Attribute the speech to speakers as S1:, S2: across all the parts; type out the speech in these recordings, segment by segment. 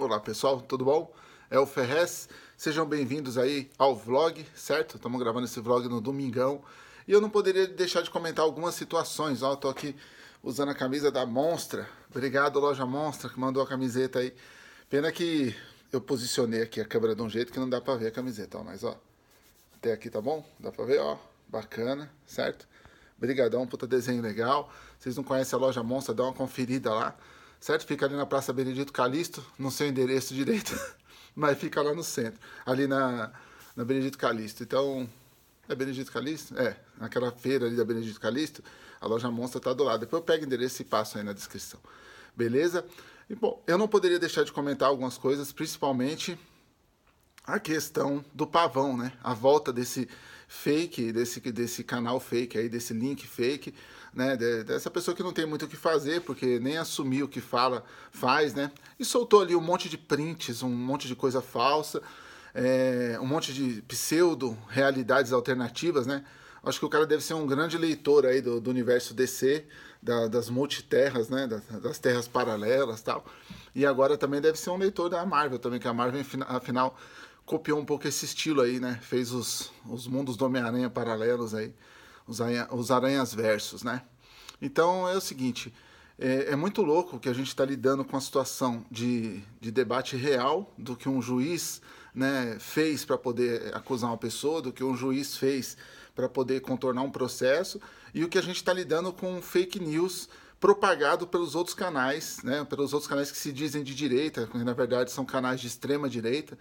S1: Olá pessoal, tudo bom? É o Ferrez, sejam bem-vindos aí ao vlog, certo? Estamos gravando esse vlog no domingão e eu não poderia deixar de comentar algumas situações. Ó, eu tô aqui usando a camisa da Monstra, obrigado Loja Monstra que mandou a camiseta aí. Pena que eu posicionei aqui a câmera de um jeito que não dá pra ver a camiseta, ó, mas ó, até aqui tá bom? Dá pra ver, ó, bacana, certo? Obrigadão, puta desenho legal. Vocês não conhecem a Loja Monstra, dá uma conferida lá certo? Fica ali na Praça Benedito Calixto, não sei o endereço direito, mas fica lá no centro, ali na, na Benedito Calixto. Então, é Benedito Calixto? É, naquela feira ali da Benedito Calixto, a loja Monstro está do lado. Depois eu pego o endereço e passo aí na descrição. Beleza? E, bom, eu não poderia deixar de comentar algumas coisas, principalmente a questão do pavão, né? A volta desse fake, desse, desse canal fake aí, desse link fake, né? Dessa pessoa que não tem muito o que fazer, porque nem assumiu o que fala, faz, né? E soltou ali um monte de prints, um monte de coisa falsa, é, um monte de pseudo-realidades alternativas, né? Acho que o cara deve ser um grande leitor aí do, do universo DC, da, das multiterras, né? Das, das terras paralelas tal. E agora também deve ser um leitor da Marvel também, que a Marvel, afinal copiou um pouco esse estilo aí, né? Fez os, os mundos do Homem-Aranha paralelos aí, os, os aranhas versos, né? Então é o seguinte, é, é muito louco que a gente está lidando com a situação de, de debate real do que um juiz né, fez para poder acusar uma pessoa, do que um juiz fez para poder contornar um processo, e o que a gente está lidando com fake news propagado pelos outros canais, né, pelos outros canais que se dizem de direita, que na verdade são canais de extrema direita,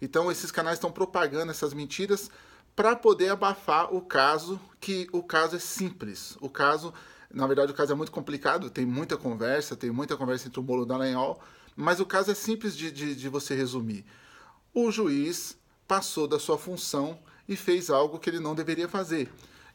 S1: então esses canais estão propagando essas mentiras para poder abafar o caso, que o caso é simples. O caso, na verdade, o caso é muito complicado, tem muita conversa, tem muita conversa entre o bolo e o Dallagnol, mas o caso é simples de, de, de você resumir. O juiz passou da sua função e fez algo que ele não deveria fazer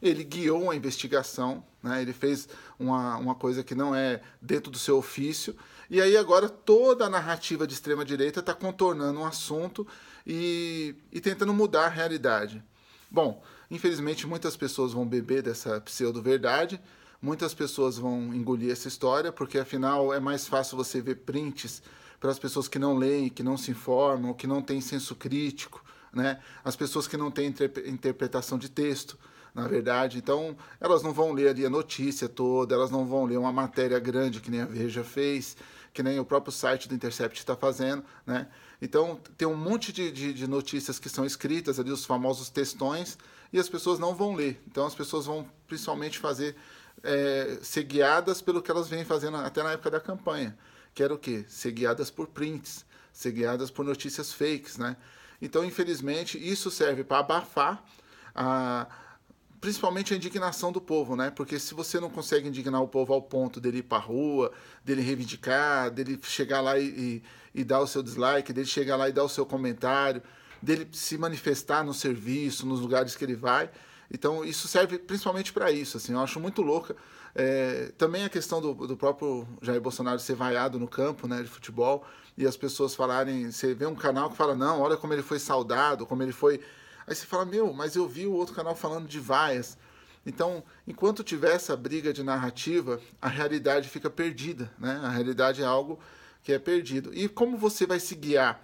S1: ele guiou a investigação, né? ele fez uma, uma coisa que não é dentro do seu ofício, e aí agora toda a narrativa de extrema-direita está contornando um assunto e, e tentando mudar a realidade. Bom, infelizmente muitas pessoas vão beber dessa pseudo-verdade, muitas pessoas vão engolir essa história, porque afinal é mais fácil você ver prints para as pessoas que não leem, que não se informam, que não têm senso crítico, né? as pessoas que não têm interpretação de texto na verdade. Então, elas não vão ler ali a notícia toda, elas não vão ler uma matéria grande que nem a Veja fez, que nem o próprio site do Intercept está fazendo, né? Então, tem um monte de, de, de, notícias que são escritas ali, os famosos textões, e as pessoas não vão ler. Então, as pessoas vão principalmente fazer, é, ser guiadas pelo que elas vêm fazendo até na época da campanha. Que era o quê? Ser guiadas por prints, ser guiadas por notícias fakes, né? Então, infelizmente, isso serve para abafar a, principalmente a indignação do povo, né? Porque se você não consegue indignar o povo ao ponto dele ir para rua, dele reivindicar, dele chegar lá e, e, e, dar o seu dislike, dele chegar lá e dar o seu comentário, dele se manifestar no serviço, nos lugares que ele vai. Então, isso serve principalmente para isso, assim. Eu acho muito louca. É, também a questão do, do, próprio Jair Bolsonaro ser vaiado no campo, né, de futebol, e as pessoas falarem... Você vê um canal que fala, não, olha como ele foi saudado, como ele foi Aí você fala, meu, mas eu vi o outro canal falando de vaias. Então, enquanto tiver essa briga de narrativa, a realidade fica perdida, né? A realidade é algo que é perdido. E como você vai se guiar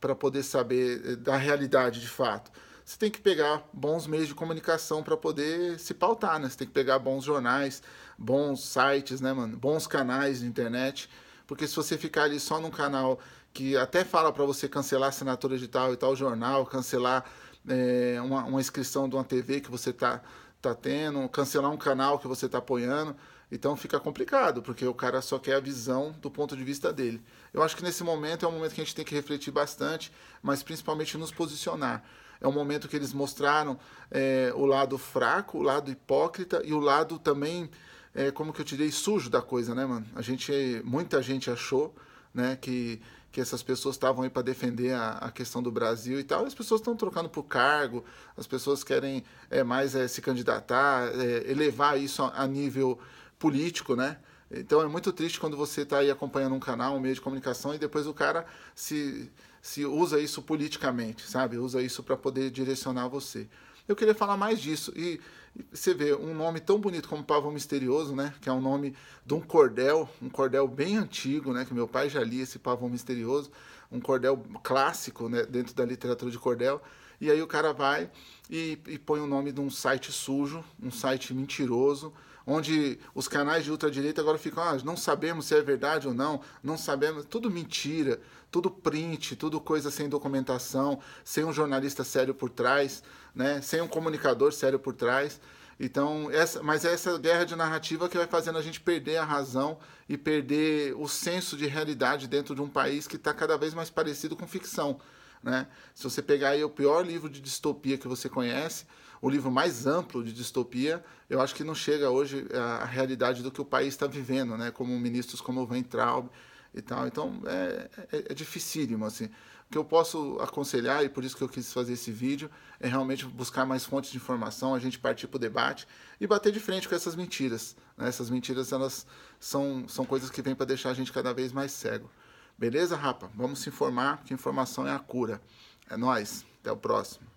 S1: para poder saber eh, da realidade de fato? Você tem que pegar bons meios de comunicação para poder se pautar, né? Você tem que pegar bons jornais, bons sites, né, mano? Bons canais de internet. Porque se você ficar ali só num canal que até fala para você cancelar assinatura de tal e tal jornal, cancelar é, uma, uma, inscrição de uma TV que você está tá tendo, cancelar um canal que você está apoiando. Então fica complicado, porque o cara só quer a visão do ponto de vista dele. Eu acho que nesse momento é um momento que a gente tem que refletir bastante, mas principalmente nos posicionar. É um momento que eles mostraram é, o lado fraco, o lado hipócrita e o lado também, é, como que eu tirei, sujo da coisa, né, mano? A gente, muita gente achou né, que que essas pessoas estavam aí para defender a, a, questão do Brasil e tal. As pessoas estão trocando por cargo, as pessoas querem é, mais é, se candidatar, é, elevar isso a, a, nível político, né? Então é muito triste quando você está aí acompanhando um canal, um meio de comunicação e depois o cara se, se usa isso politicamente, sabe? Usa isso para poder direcionar você. Eu queria falar mais disso. E, você vê um nome tão bonito como Pavão Misterioso, né? Que é um nome de um cordel, um cordel bem antigo, né? Que meu pai já lia esse Pavão Misterioso, um cordel clássico, né? Dentro da literatura de cordel. E aí o cara vai e, e põe o nome de um site sujo, um site mentiroso, onde os canais de ultradireita agora ficam, ah, não sabemos se é verdade ou não, não sabemos, tudo mentira, tudo print, tudo coisa sem documentação, sem um jornalista sério por trás, né, sem um comunicador sério por trás. Então, essa, mas é essa guerra de narrativa que vai fazendo a gente perder a razão e perder o senso de realidade dentro de um país que está cada vez mais parecido com ficção. Né? Se você pegar aí o pior livro de distopia que você conhece, o livro mais amplo de distopia, eu acho que não chega hoje à eh, realidade do que o país está vivendo, né? como ministros como o Weintraub, e tal. Então é, é, é dificílimo, assim. O que eu posso aconselhar, e por isso que eu quis fazer esse vídeo, é realmente buscar mais fontes de informação, a gente partir para o debate e bater de frente com essas mentiras. Né? Essas mentiras, elas são, são coisas que vêm para deixar a gente cada vez mais cego. Beleza, rapa? Vamos se informar, que informação é a cura. É nós. Até o próximo.